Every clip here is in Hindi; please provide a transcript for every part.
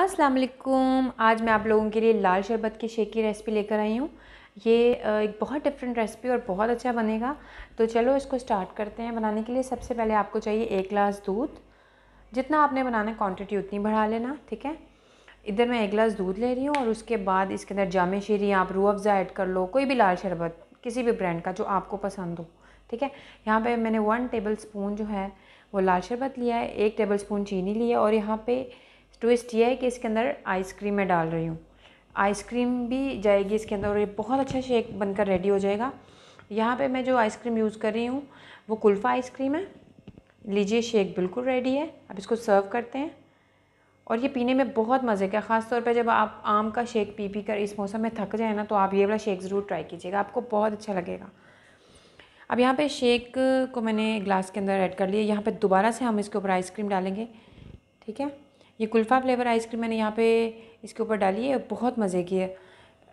अस्सलाम वालेकुम आज मैं आप लोगों के लिए लाल शरबत के शेक की रेसिपी लेकर आई हूँ ये एक बहुत डिफरेंट रेसिपी और बहुत अच्छा बनेगा तो चलो इसको स्टार्ट करते हैं बनाने के लिए सबसे पहले आपको चाहिए एक गिलास दूध जितना आपने बनाना क्वांटिटी उतनी बढ़ा लेना ठीक है इधर मैं एक गिलास दूध ले रही हूँ और उसके बाद इसके अंदर जाम शीरी आप रू अफ़ज़ा ऐड कर लो कोई भी लाल शरबत किसी भी ब्रांड का जो आपको पसंद हो ठीक है यहाँ पर मैंने वन टेबल स्पून जो है वो लाल शरबत लिया है एक टेबल स्पून चीनी लिया और यहाँ पर ट्विस्ट ये है कि इसके अंदर आइसक्रीम मैं डाल रही हूँ आइसक्रीम भी जाएगी इसके अंदर और ये बहुत अच्छा शेक बनकर रेडी हो जाएगा यहाँ पे मैं जो आइसक्रीम यूज़ कर रही हूँ वो कुल्फ़ा आइसक्रीम है लीजिए शेक बिल्कुल रेडी है अब इसको सर्व करते हैं और ये पीने में बहुत मज़े का ख़ास तौर पर जब आप आम का शेक पी पी कर इस मौसम में थक जाए ना तो आप ये वाला शेक ज़रूर ट्राई कीजिएगा आपको बहुत अच्छा लगेगा अब यहाँ पे शेक को मैंने ग्लास के अंदर ऐड कर लिया यहाँ पे दोबारा से हम इसके ऊपर आइसक्रीम डालेंगे ठीक है ये कुल्फ़ा फ्लेवर आइसक्रीम मैंने यहाँ पे इसके ऊपर डाली है बहुत मज़े की है,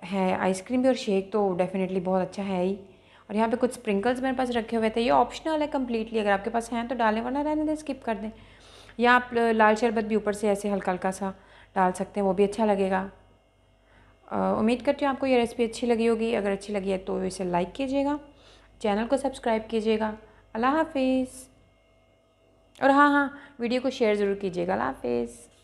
है आइसक्रीम भी और शेक तो डेफ़िनेटली बहुत अच्छा है ही और यहाँ पे कुछ स्प्रिंकल्स मेरे पास रखे हुए थे ये ऑप्शनल है कम्प्लीटली अगर आपके पास हैं तो डालें वरना रहने दें स्किप कर दें या आप लाल शरबत भी ऊपर से ऐसे हल्का हल्का सा डाल सकते हैं वो भी अच्छा लगेगा उम्मीद करती हूँ आपको ये रेसिपी अच्छी लगी होगी अगर अच्छी लगी है तो इसे लाइक कीजिएगा चैनल को सब्सक्राइब कीजिएगा अल्लाह हाफिज़ और हाँ हाँ वीडियो को शेयर ज़रूर कीजिएगा अल्लाह हाफिज़